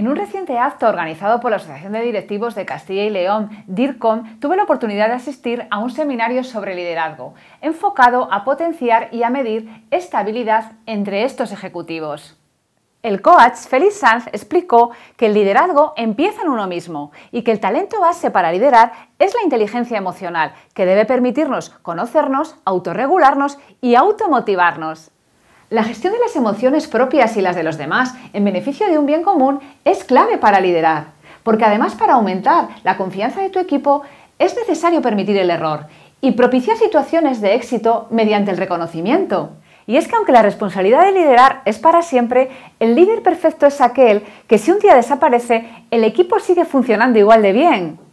En un reciente acto organizado por la Asociación de Directivos de Castilla y León, DIRCOM, tuve la oportunidad de asistir a un seminario sobre liderazgo, enfocado a potenciar y a medir estabilidad entre estos ejecutivos. El coach Félix Sanz explicó que el liderazgo empieza en uno mismo y que el talento base para liderar es la inteligencia emocional, que debe permitirnos conocernos, autorregularnos y automotivarnos. La gestión de las emociones propias y las de los demás en beneficio de un bien común es clave para liderar, porque además para aumentar la confianza de tu equipo es necesario permitir el error y propiciar situaciones de éxito mediante el reconocimiento. Y es que aunque la responsabilidad de liderar es para siempre, el líder perfecto es aquel que si un día desaparece, el equipo sigue funcionando igual de bien.